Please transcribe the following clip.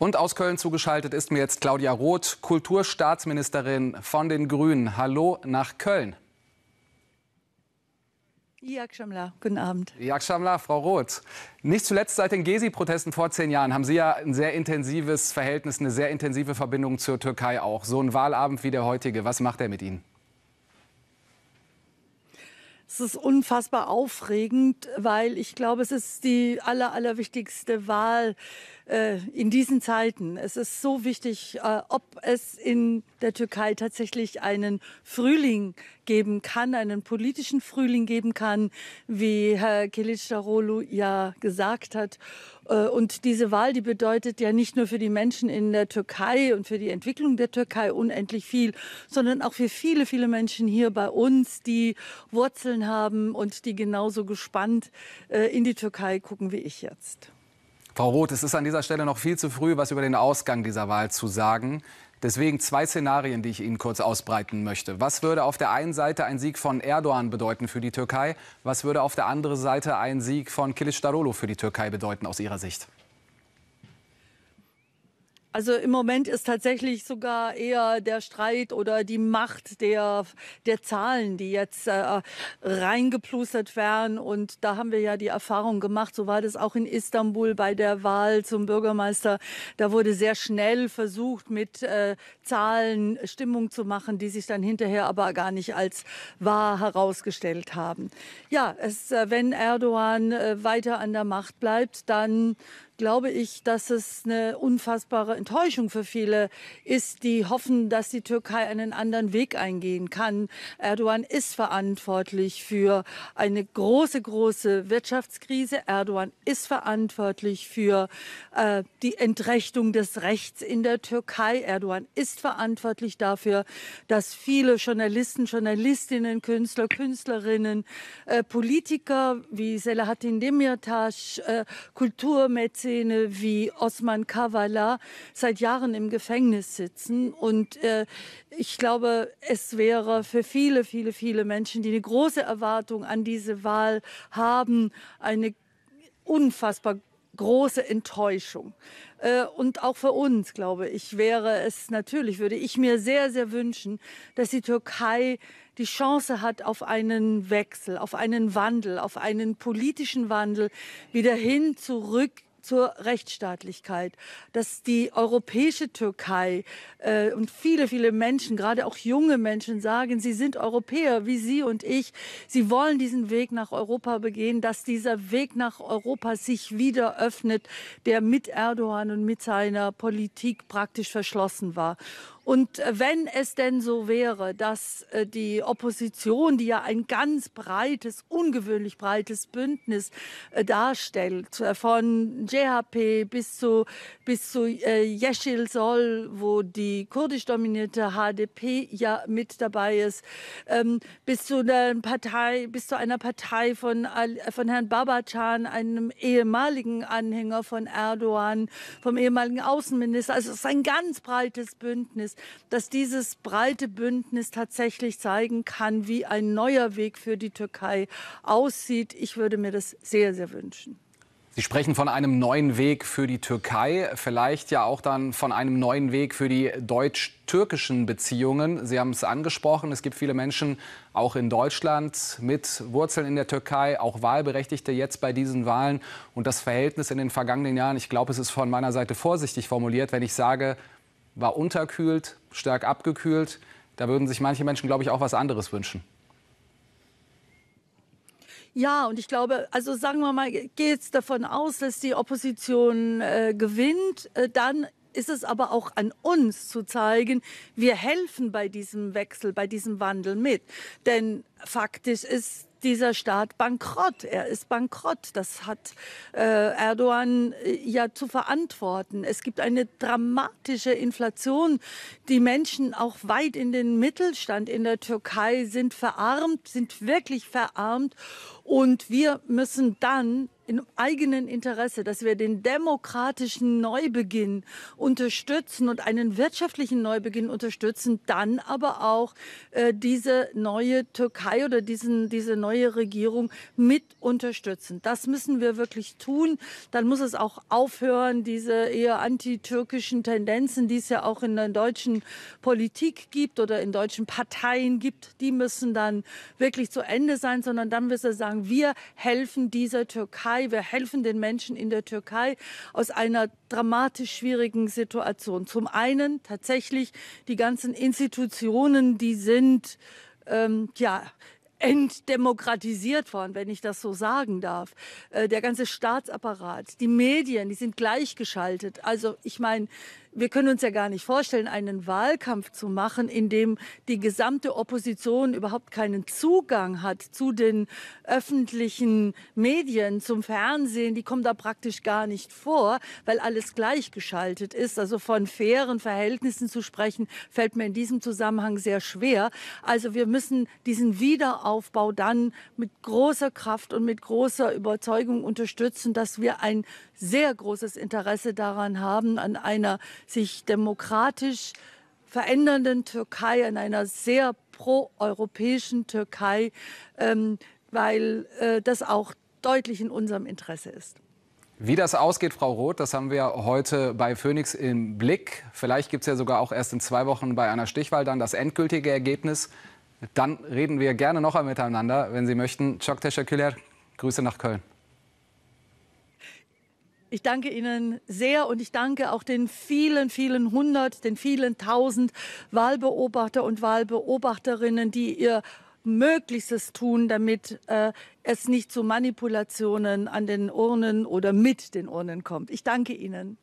Und aus Köln zugeschaltet ist mir jetzt Claudia Roth, Kulturstaatsministerin von den Grünen. Hallo nach Köln. Jakschamla, guten Abend. Jakschamla, Frau Roth. Nicht zuletzt seit den gesi protesten vor zehn Jahren haben Sie ja ein sehr intensives Verhältnis, eine sehr intensive Verbindung zur Türkei auch. So ein Wahlabend wie der heutige, was macht er mit Ihnen? Es ist unfassbar aufregend, weil ich glaube, es ist die aller, aller wichtigste Wahl äh, in diesen Zeiten. Es ist so wichtig, äh, ob es in der Türkei tatsächlich einen Frühling geben kann, einen politischen Frühling geben kann, wie Herr Kılıçdaroğlu ja gesagt hat. Äh, und diese Wahl, die bedeutet ja nicht nur für die Menschen in der Türkei und für die Entwicklung der Türkei unendlich viel, sondern auch für viele, viele Menschen hier bei uns, die Wurzeln haben und die genauso gespannt äh, in die Türkei gucken wie ich jetzt. Frau Roth, es ist an dieser Stelle noch viel zu früh, was über den Ausgang dieser Wahl zu sagen. Deswegen zwei Szenarien, die ich Ihnen kurz ausbreiten möchte. Was würde auf der einen Seite ein Sieg von Erdogan bedeuten für die Türkei? Was würde auf der anderen Seite ein Sieg von Kilicdaroglu für die Türkei bedeuten aus Ihrer Sicht? Also im Moment ist tatsächlich sogar eher der Streit oder die Macht der, der Zahlen, die jetzt äh, reingeplustert werden. Und da haben wir ja die Erfahrung gemacht, so war das auch in Istanbul bei der Wahl zum Bürgermeister. Da wurde sehr schnell versucht, mit äh, Zahlen Stimmung zu machen, die sich dann hinterher aber gar nicht als wahr herausgestellt haben. Ja, es, äh, wenn Erdogan äh, weiter an der Macht bleibt, dann glaube ich, dass es eine unfassbare Enttäuschung für viele ist, die hoffen, dass die Türkei einen anderen Weg eingehen kann. Erdogan ist verantwortlich für eine große, große Wirtschaftskrise. Erdogan ist verantwortlich für äh, die Entrechtung des Rechts in der Türkei. Erdogan ist verantwortlich dafür, dass viele Journalisten, Journalistinnen, Künstler, Künstlerinnen, äh, Politiker wie Selahattin Demirtas, äh, Kulturmedizin, Szene wie Osman Kavala seit Jahren im Gefängnis sitzen. Und äh, ich glaube, es wäre für viele, viele, viele Menschen, die eine große Erwartung an diese Wahl haben, eine unfassbar große Enttäuschung. Äh, und auch für uns, glaube ich, wäre es natürlich, würde ich mir sehr, sehr wünschen, dass die Türkei die Chance hat auf einen Wechsel, auf einen Wandel, auf einen politischen Wandel wieder hin zurück zur Rechtsstaatlichkeit, dass die europäische Türkei äh, und viele, viele Menschen, gerade auch junge Menschen, sagen, sie sind Europäer wie Sie und ich. Sie wollen diesen Weg nach Europa begehen, dass dieser Weg nach Europa sich wieder öffnet, der mit Erdogan und mit seiner Politik praktisch verschlossen war. Und äh, wenn es denn so wäre, dass äh, die Opposition, die ja ein ganz breites, ungewöhnlich breites Bündnis äh, darstellt, von JHP bis zu, bis zu Yeşil Sol, wo die kurdisch dominierte HDP ja mit dabei ist, ähm, bis zu einer Partei, bis zu einer Partei von, von Herrn Babacan, einem ehemaligen Anhänger von Erdogan, vom ehemaligen Außenminister. Also es ist ein ganz breites Bündnis dass dieses breite Bündnis tatsächlich zeigen kann, wie ein neuer Weg für die Türkei aussieht. Ich würde mir das sehr, sehr wünschen. Sie sprechen von einem neuen Weg für die Türkei, vielleicht ja auch dann von einem neuen Weg für die deutsch-türkischen Beziehungen. Sie haben es angesprochen, es gibt viele Menschen auch in Deutschland mit Wurzeln in der Türkei, auch Wahlberechtigte jetzt bei diesen Wahlen. Und das Verhältnis in den vergangenen Jahren, ich glaube, es ist von meiner Seite vorsichtig formuliert, wenn ich sage, war unterkühlt, stark abgekühlt. Da würden sich manche Menschen, glaube ich, auch was anderes wünschen. Ja, und ich glaube, also sagen wir mal, geht es davon aus, dass die Opposition äh, gewinnt, äh, dann ist es aber auch an uns zu zeigen, wir helfen bei diesem Wechsel, bei diesem Wandel mit. Denn faktisch ist dieser Staat bankrott. Er ist bankrott. Das hat äh, Erdogan äh, ja zu verantworten. Es gibt eine dramatische Inflation. Die Menschen auch weit in den Mittelstand in der Türkei sind verarmt, sind wirklich verarmt. Und wir müssen dann im eigenen Interesse, dass wir den demokratischen Neubeginn unterstützen und einen wirtschaftlichen Neubeginn unterstützen, dann aber auch äh, diese neue Türkei oder diesen, diese neue Regierung mit unterstützen. Das müssen wir wirklich tun. Dann muss es auch aufhören, diese eher antitürkischen Tendenzen, die es ja auch in der deutschen Politik gibt oder in deutschen Parteien gibt, die müssen dann wirklich zu Ende sein, sondern dann müssen wir sagen, wir helfen dieser Türkei Türkei. Wir helfen den Menschen in der Türkei aus einer dramatisch schwierigen Situation. Zum einen tatsächlich die ganzen Institutionen, die sind ähm, ja, entdemokratisiert worden, wenn ich das so sagen darf. Äh, der ganze Staatsapparat, die Medien, die sind gleichgeschaltet. Also ich meine, wir können uns ja gar nicht vorstellen, einen Wahlkampf zu machen, in dem die gesamte Opposition überhaupt keinen Zugang hat zu den öffentlichen Medien, zum Fernsehen. Die kommen da praktisch gar nicht vor, weil alles gleichgeschaltet ist. Also von fairen Verhältnissen zu sprechen, fällt mir in diesem Zusammenhang sehr schwer. Also wir müssen diesen Wiederaufbau Wiederaufbau dann mit großer Kraft und mit großer Überzeugung unterstützen, dass wir ein sehr großes Interesse daran haben, an einer sich demokratisch verändernden Türkei, an einer sehr proeuropäischen Türkei, ähm, weil äh, das auch deutlich in unserem Interesse ist. Wie das ausgeht, Frau Roth, das haben wir heute bei Phoenix im Blick. Vielleicht gibt es ja sogar auch erst in zwei Wochen bei einer Stichwahl dann das endgültige Ergebnis. Dann reden wir gerne noch einmal miteinander, wenn Sie möchten. Çok Küller, Grüße nach Köln. Ich danke Ihnen sehr und ich danke auch den vielen, vielen hundert, den vielen tausend Wahlbeobachter und Wahlbeobachterinnen, die ihr Möglichstes tun, damit äh, es nicht zu Manipulationen an den Urnen oder mit den Urnen kommt. Ich danke Ihnen.